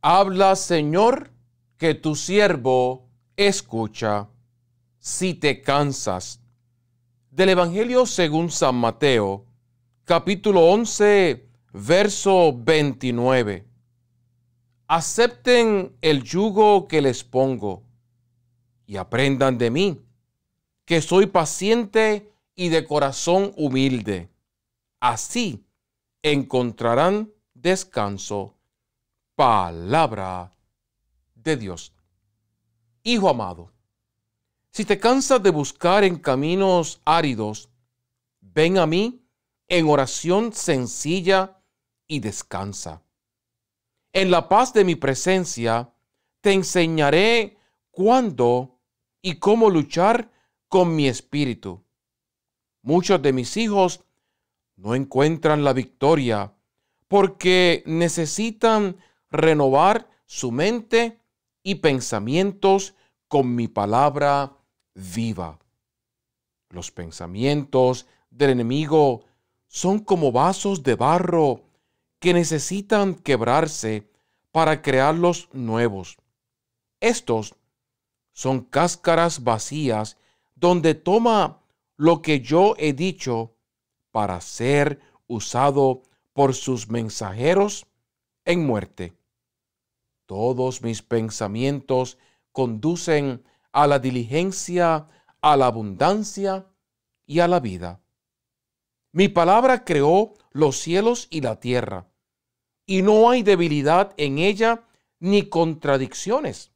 Habla, Señor, que tu siervo escucha si te cansas. Del Evangelio según San Mateo, capítulo 11, verso 29. Acepten el yugo que les pongo y aprendan de mí, que soy paciente y de corazón humilde. Así encontrarán descanso palabra de Dios. Hijo amado, si te cansas de buscar en caminos áridos, ven a mí en oración sencilla y descansa. En la paz de mi presencia te enseñaré cuándo y cómo luchar con mi espíritu. Muchos de mis hijos no encuentran la victoria porque necesitan renovar su mente y pensamientos con mi palabra viva. Los pensamientos del enemigo son como vasos de barro que necesitan quebrarse para crearlos nuevos. Estos son cáscaras vacías donde toma lo que yo he dicho para ser usado por sus mensajeros en muerte. Todos mis pensamientos conducen a la diligencia, a la abundancia y a la vida. Mi palabra creó los cielos y la tierra, y no hay debilidad en ella ni contradicciones.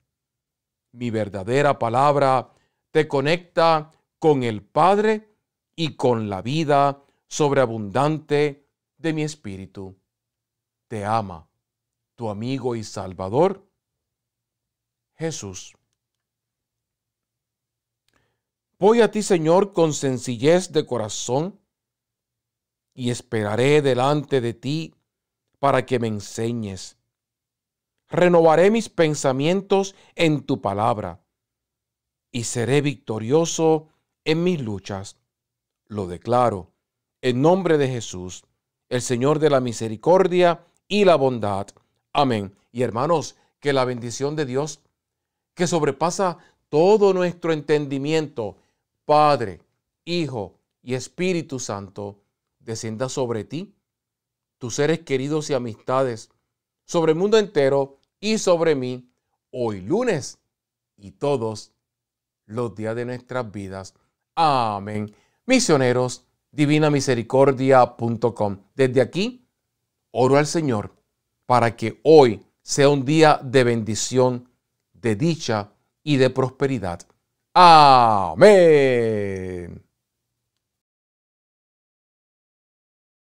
Mi verdadera palabra te conecta con el Padre y con la vida sobreabundante de mi espíritu. Te ama tu amigo y Salvador, Jesús. Voy a ti, Señor, con sencillez de corazón y esperaré delante de ti para que me enseñes. Renovaré mis pensamientos en tu palabra y seré victorioso en mis luchas. Lo declaro en nombre de Jesús, el Señor de la misericordia y la bondad. Amén. Y hermanos, que la bendición de Dios, que sobrepasa todo nuestro entendimiento, Padre, Hijo y Espíritu Santo, descienda sobre ti, tus seres queridos y amistades, sobre el mundo entero y sobre mí, hoy lunes y todos los días de nuestras vidas. Amén. Misioneros, divinamisericordia.com. Desde aquí, oro al Señor para que hoy sea un día de bendición, de dicha y de prosperidad. Amén.